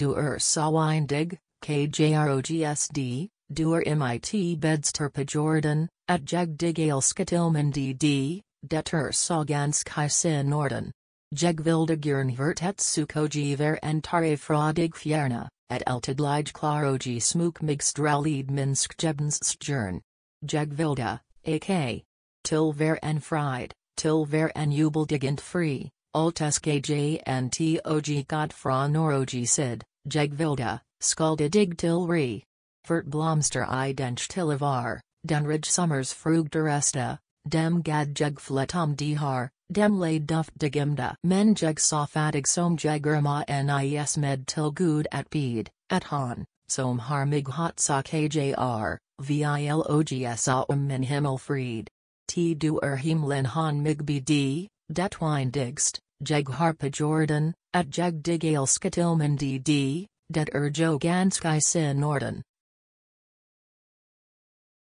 så Sawindig, KJROGSD, Duer MIT Bedster Jordan at Jagdigale Skatilman DD, Deter Saganski Sin Norden. Jegvildagurn Vertetsukoji ver fra Fraudig Fjerna, at Eltidlige Klaroji Smook Migstralid Minsk Jebnsstjern. Jegvilda, a.k. Til ver en fried, til ver en jubeldigent free, alt and tog nor noroji sid. Jegvilda, Skaldadig til re. blomster i dench den avar, summers sommers frugteresta, dem gad jegflet om de dem lay duft Digimda. Men jeg saw fatig som jegerma nis med til at bede, at han, som har mig hot sa kjr, vilogsa om min himmel frid. T du er himlen han mig bede, det digst, jeg harpa Jordan, at Jagdigale Skatilman D, det er Joganski sin